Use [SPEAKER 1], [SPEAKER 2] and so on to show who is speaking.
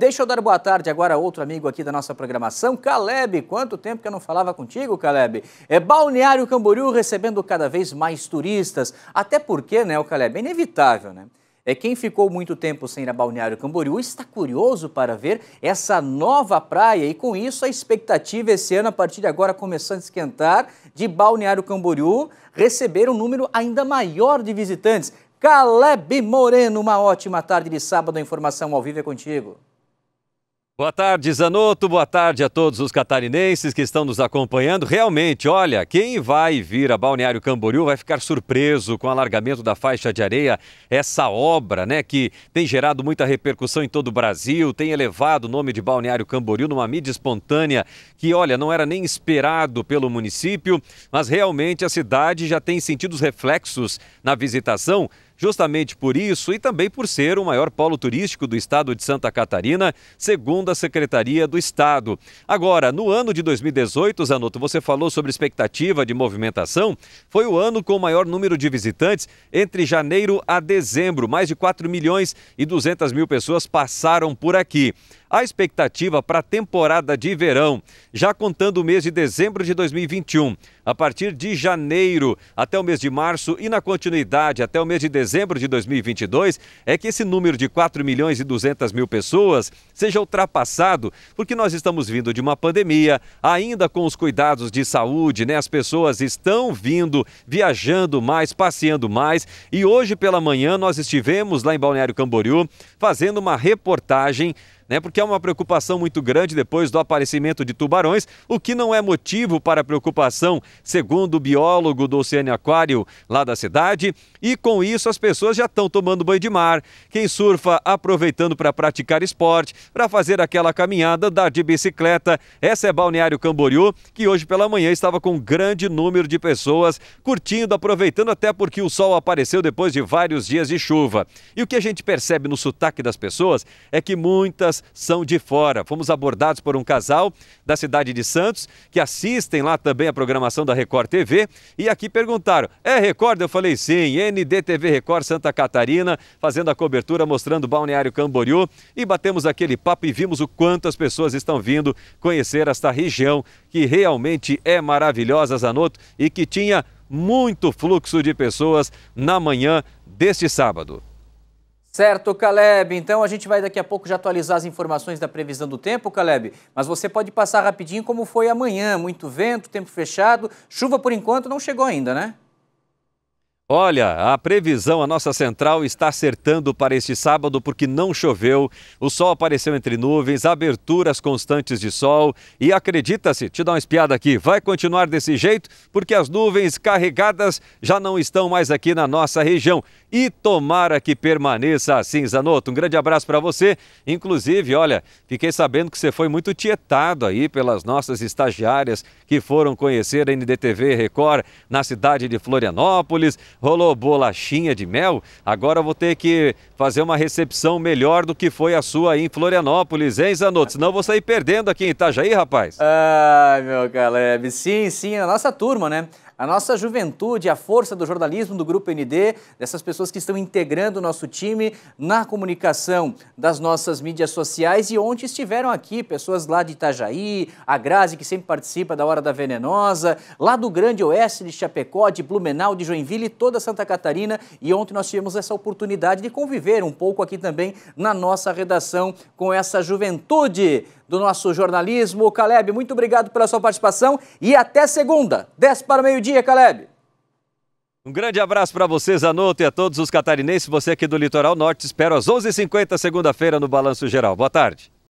[SPEAKER 1] Deixa eu dar boa tarde agora a outro amigo aqui da nossa programação, Caleb. Quanto tempo que eu não falava contigo, Caleb? É Balneário Camboriú recebendo cada vez mais turistas. Até porque, né, o Caleb, é inevitável, né? É quem ficou muito tempo sem ir a Balneário Camboriú está curioso para ver essa nova praia e com isso a expectativa esse ano a partir de agora começando a esquentar de Balneário Camboriú receber um número ainda maior de visitantes. Caleb Moreno, uma ótima tarde de sábado. A informação ao vivo é contigo.
[SPEAKER 2] Boa tarde, Zanotto. Boa tarde a todos os catarinenses que estão nos acompanhando. Realmente, olha, quem vai vir a Balneário Camboriú vai ficar surpreso com o alargamento da faixa de areia. Essa obra, né, que tem gerado muita repercussão em todo o Brasil, tem elevado o nome de Balneário Camboriú numa mídia espontânea que, olha, não era nem esperado pelo município, mas realmente a cidade já tem sentido os reflexos na visitação Justamente por isso e também por ser o maior polo turístico do estado de Santa Catarina, segundo a Secretaria do Estado. Agora, no ano de 2018, Zanotto, você falou sobre expectativa de movimentação. Foi o ano com o maior número de visitantes entre janeiro a dezembro. Mais de 4 milhões e 200 mil pessoas passaram por aqui a expectativa para a temporada de verão, já contando o mês de dezembro de 2021. A partir de janeiro até o mês de março e na continuidade até o mês de dezembro de 2022, é que esse número de 4 milhões e 200 mil pessoas seja ultrapassado, porque nós estamos vindo de uma pandemia, ainda com os cuidados de saúde, né? As pessoas estão vindo, viajando mais, passeando mais. E hoje pela manhã nós estivemos lá em Balneário Camboriú fazendo uma reportagem né? Porque há uma preocupação muito grande depois do aparecimento de tubarões, o que não é motivo para preocupação, segundo o biólogo do Oceano Aquário lá da cidade. E com isso as pessoas já estão tomando banho de mar, quem surfa aproveitando para praticar esporte, para fazer aquela caminhada, andar de bicicleta. Essa é Balneário Camboriú, que hoje pela manhã estava com um grande número de pessoas curtindo, aproveitando até porque o sol apareceu depois de vários dias de chuva. E o que a gente percebe no sotaque das pessoas é que muitas são de fora. Fomos abordados por um casal da cidade de Santos que assistem lá também a programação da Record TV e aqui perguntaram: "É Record?" Eu falei: "Sim, NDTV Record Santa Catarina, fazendo a cobertura mostrando o Balneário Camboriú" e batemos aquele papo e vimos o quanto as pessoas estão vindo conhecer esta região que realmente é maravilhosa, Zanotto, e que tinha muito fluxo de pessoas na manhã deste sábado.
[SPEAKER 1] Certo, Caleb. Então a gente vai daqui a pouco já atualizar as informações da previsão do tempo, Caleb. Mas você pode passar rapidinho como foi amanhã. Muito vento, tempo fechado. Chuva por enquanto não chegou ainda, né?
[SPEAKER 2] Olha, a previsão, a nossa central está acertando para este sábado porque não choveu, o sol apareceu entre nuvens, aberturas constantes de sol e acredita-se, te dá uma espiada aqui, vai continuar desse jeito porque as nuvens carregadas já não estão mais aqui na nossa região e tomara que permaneça assim, Zanotto. Um grande abraço para você. Inclusive, olha, fiquei sabendo que você foi muito tietado aí pelas nossas estagiárias que foram conhecer a NDTV Record na cidade de Florianópolis rolou bolachinha de mel. Agora vou ter que fazer uma recepção melhor do que foi a sua aí em Florianópolis, hein, Zanotto? Senão vou sair perdendo aqui em Itajaí, rapaz.
[SPEAKER 1] Ai, meu Caleb. Sim, sim, a nossa turma, né? a nossa juventude, a força do jornalismo do Grupo ND, dessas pessoas que estão integrando o nosso time na comunicação das nossas mídias sociais. E ontem estiveram aqui pessoas lá de Itajaí, a Grazi, que sempre participa da Hora da Venenosa, lá do Grande Oeste de Chapecó, de Blumenau, de Joinville e toda Santa Catarina. E ontem nós tivemos essa oportunidade de conviver um pouco aqui também na nossa redação com essa juventude do nosso jornalismo. Caleb, muito obrigado pela sua participação e até segunda, 10 para o meio-dia, Caleb.
[SPEAKER 2] Um grande abraço para vocês, Anoto, e a todos os catarinenses. Você aqui do Litoral Norte, espero às 11h50, segunda-feira, no Balanço Geral. Boa tarde.